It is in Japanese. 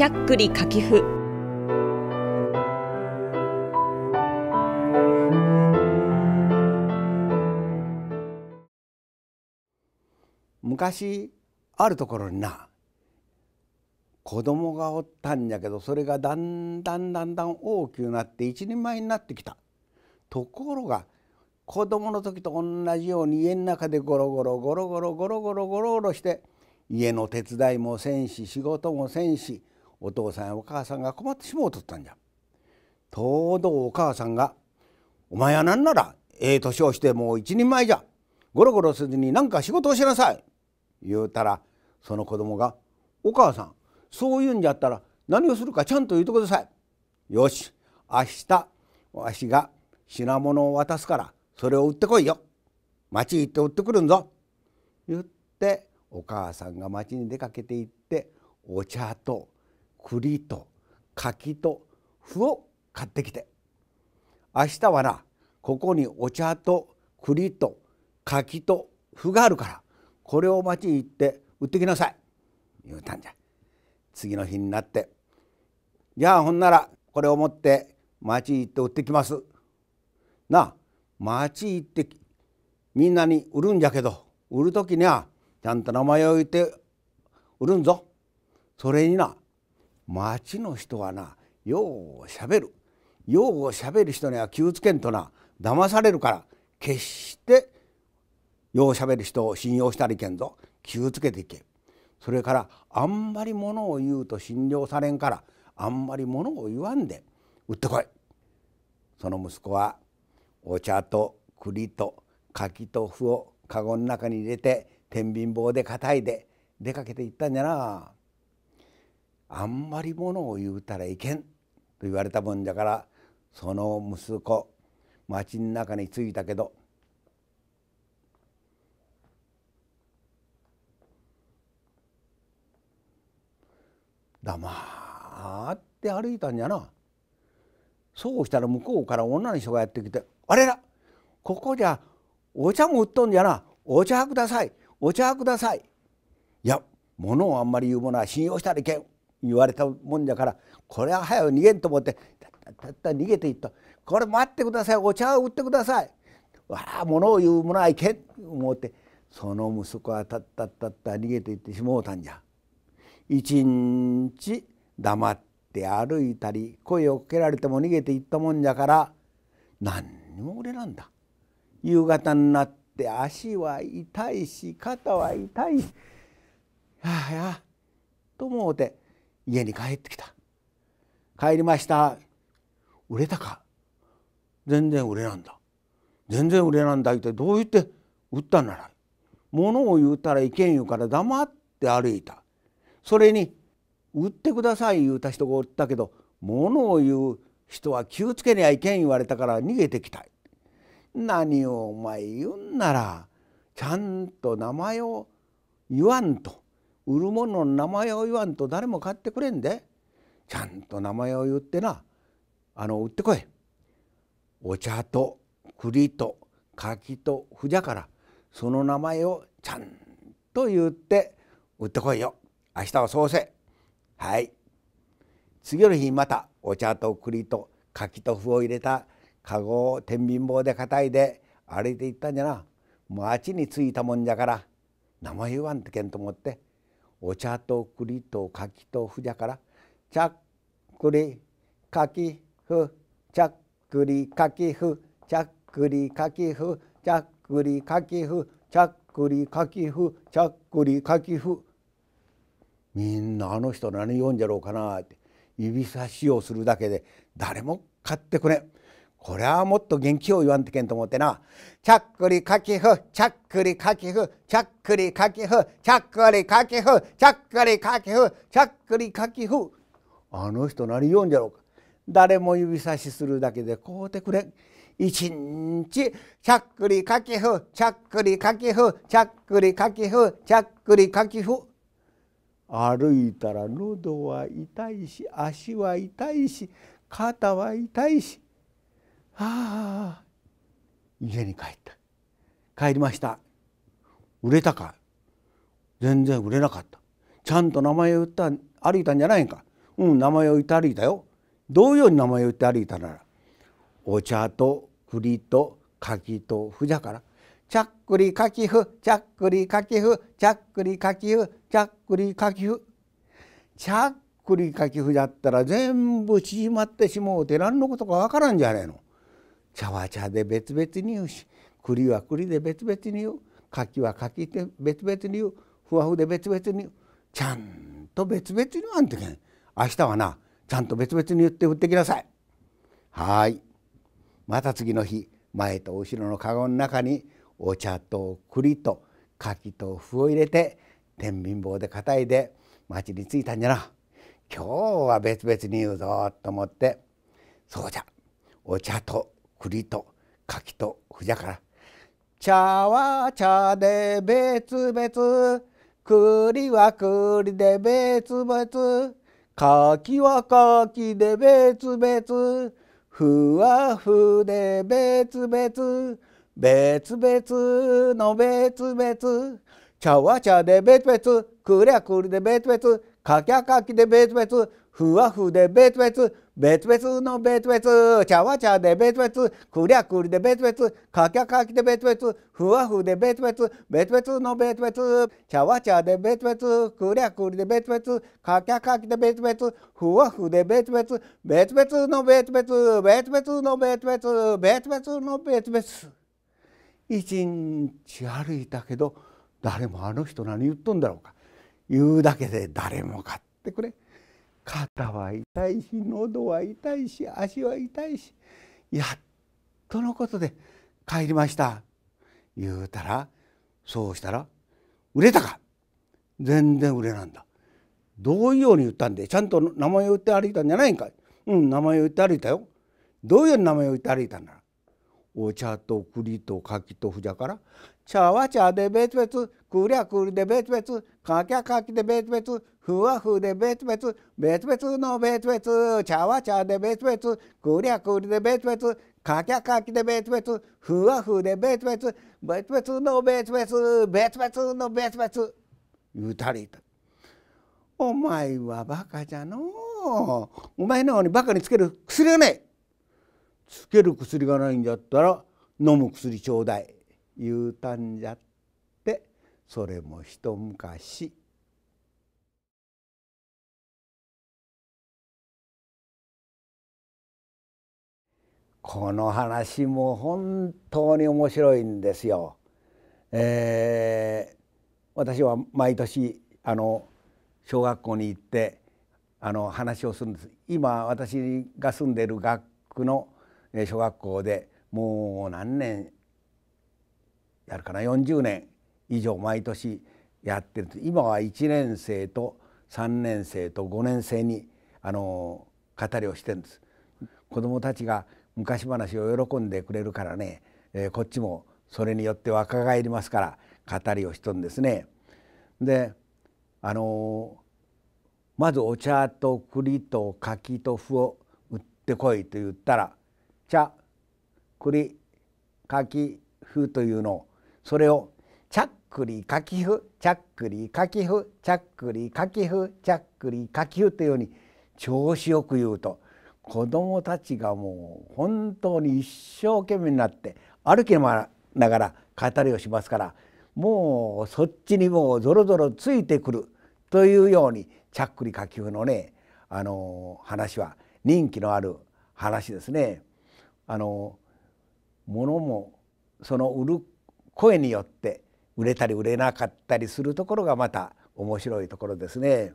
ちゃっくりきふ昔あるところにな子供がおったんやけどそれがだんだんだんだん大きくなって一人前になってきたところが子供の時と同じように家の中でゴロゴロゴロゴロゴロゴロゴロゴロして家の手伝いもせんし仕事もせんしお父さんやお母さんが困ってしもうとったんじゃとうどうお母さんが「お前は何ならええ年をしてもう一人前じゃゴロゴロせずに何か仕事をしなさい」言うたらその子供が「お母さんそう言うんじゃったら何をするかちゃんと言うてください」「よし明日わしが品物を渡すからそれを売ってこいよ町行って売ってくるんぞ」言ってお母さんが町に出かけて行ってお茶と栗と柿と麩を買ってきて明日はなここにお茶と栗と柿と麩があるからこれを町に行って売ってきなさい」言うたんじゃ次の日になって「じゃあほんならこれを持って町行って売ってきます」なあ町行ってみんなに売るんじゃけど売る時にはちゃんと名前を言って売るんぞそれにな町の人はなようしゃべるようしゃべる人には気をつけんとな騙されるから決してようしゃべる人を信用したりいけんぞ気をつけていけそれからあんまりものを言うと信用されんからあんまりものを言わんで売ってこいその息子はお茶と栗と柿と麩を籠の中に入れて天秤棒でかたいで出かけていったんじゃなあんまりものを言うたらいけん」と言われたもんじゃからその息子町の中に着いたけど黙って歩いたんじゃなそうしたら向こうから女の人がやってきて「あれらここじゃお茶も売っとんじゃなお茶くださいお茶ください」いや物をあんまり言うものは信用したらいけん言われたもんじゃからこれは早く逃げんと思ってたった逃げていったこれ待ってくださいお茶を売ってくださいわあ物を言うのはいけん思ってその息子はたったったった逃げていってしもうたんじゃ一日黙って歩いたり声をかけられても逃げていったもんじゃから何にも売れなんだ夕方になって足は痛いし肩は痛いしはあやあと思うて家に帰ってきた帰りました売れたか全然売れなんだ全然売れなんだ言ってどう言って売ったんなら物を言うたらいけん言うから黙って歩いたそれに売ってください言うた人がおったけど物を言う人は気をつけりゃいけん言われたから逃げてきた何をお前言うんならちゃんと名前を言わんと売るものの名前を言わんと誰も買ってくれんでちゃんと名前を言ってなあの売ってこいお茶と栗と柿とふじゃからその名前をちゃんと言って売ってこいよ明日はそうせはい次の日またお茶と栗と柿と麩を入れた籠を天秤棒で固いで歩いていったんじゃな町に着いたもんじゃから名前言わんとけんと思ってお茶と栗と柿とふじゃからちゃっくり柿ふちゃっくり柿ふちゃっくり柿ふちゃっくり柿ふちゃっくり柿ふちゃっくり柿ふみんなあの人何読んじゃろうかなって指差しをするだけで誰も買ってくれん。これはもっと元気を言わんとけんと思ってな。ちゃっくりかきふ、ちゃっくりかきふ、ちゃっくりかきふ、ちゃっくりかきふ、ちゃっくりかきふ、ちゃっくりかきふ。あの人何言うんじゃろうか。誰も指差しするだけでこうてくれん。一日、ちゃっくりかきふ、ちゃっくりかきふ、ちゃっくりかきふ、ちゃっくりかきふ。歩いたら喉は痛いし、足は痛いし、肩は痛いし。ああ家に帰った帰りました売れたか全然売れなかったちゃんと名前を言った歩いたんじゃないんかうん名前を言って歩いたよどうように名前を言って歩いたならお茶と栗と柿とふじゃからちゃっくり柿ふちゃっくり柿ふちゃっくり柿ふちゃっくり柿ふちゃっくり柿ふじゃったら全部縮まってしもうて何のことかわからんじゃねえの。茶は茶で別々に言うし栗は栗で別々に言う柿は柿で別々に言うふわふで別々に言うちゃんと別々に言わんといけな明日はなちゃんと別々に言って振ってきなさいはいまた次の日前と後ろの籠の中にお茶と栗と柿と麩を入れて天秤棒で固いで町に着いたんじゃな今日は別々に言うぞと思ってそうじゃお茶と栗と柿とふじゃから茶は茶で別々栗は栗で別々柿は柿で別々ふわふで別々別々の別々茶は茶で別々栗は栗で別々柿は柿で別々ふわふで別々別々の別々ちゃわちゃで別々くりゃくりで別々かきゃかきで別々ふわふで別々別々の別々ちゃわちゃで別々くりゃくりで別々かきゃかきで別々ふわふで別々別々の別々別々の別々別々の別々一日歩いたけど誰もあの人何言っとんだろうか言うだけで誰も買ってくれ。肩は痛いし喉は痛いし足は痛いしやっとのことで帰りました言うたらそうしたら売れたか全然売れなんだどういうように言ったんでちゃんと名前を言って歩いたんじゃないんかいうん名前を言って歩いたよどういうように名前を言って歩いたんだお茶と栗と柿とふじゃから茶は茶で別々栗は栗で別々柿は柿で別々ふわふで別々別々の別々茶は茶で別々くりゃくりで別々かきゃかきで別々ふわふで別々別々の別々別々の別々言うたりお前はバカじゃのお前のようにバカにつける薬がないつける薬がないんじゃったら飲む薬ちょうだい言うたんじゃってそれも一昔。この話も本当に面白いんですよ。えー、私は毎年あの小学校に行ってあの話をするんです。今私が住んでいる学区の小学校でもう何年やるかな40年以上毎年やってる今は1年生と3年生と5年生にあの語りをしてるんです。子供たちが昔話を喜んでくれるからね、えー、こっちもそれによって若返りますから語りをしとんですね。であのー、まずお茶と栗と柿と麩を売ってこいと言ったら茶栗柿麩というのをそれをチャックリ柿麩チャックリ柿麩チャックリ柿麩チャックリ柿麩というように調子よく言うと子どもたちがもう本当に一生懸命になって歩きながら語りをしますからもうそっちにもうぞろぞろついてくるというようにちゃっくり下級のねあの話は人気のある話ですね。あの物もその売る声によって売れたり売れなかったりするところがまた面白いところですね。